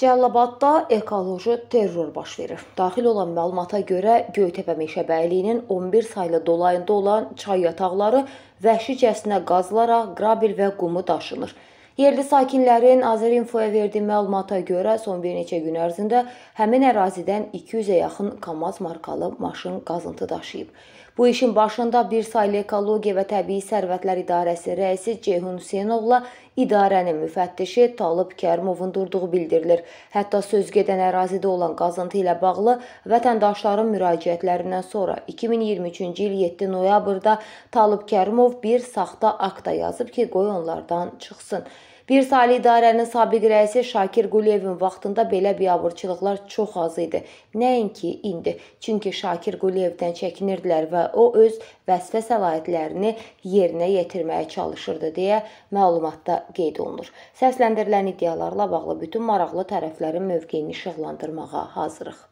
Cəlilabadda ekoloji terror baş verir. Daxil olan məlumata görə Göytəpə meşəbəyliyinin 11 saylı dolayında olan çay yataqları vəhşicəsinə qazılaraq qrabil və qumu daşınır. Yerli sakinlərin Azerinfoya verdiyi məlumata görə son bir neçə gün ərzində həmin ərazidən 200-ə yaxın KAMAZ markalı maşın qazıntı daşıyıb. Bu işin başında bir saylı Ekologiya və Təbii Sərvətlər İdarəsi rəisi Ceyhun Hüseynovla idarənin müfəttişi Talib Kərimovun durduğu bildirilir. Hətta söz gedən ərazidə olan qazıntı ilə bağlı vətəndaşların müraciətlərindən sonra 2023-cü il 7 noyabrda Talib Kərimov bir saxta akta yazıb ki, qoy onlardan çıxsın. Bir ali idarənin sabiq rəisi Şakir Quliyevin vaxtında belə biabırçılıqlar çox az idi. Nəinki indi. Çünki Şakir Quliyevdən çəkinirdilər və o öz vəzifə səlahiyyətlərini yerinə yetirməyə çalışırdı deyə məlumatda qeyd olunur. Səsləndirilən iddialarla bağlı bütün maraqlı tərəflərin mövqeyini işıqlandırmağa hazırıq.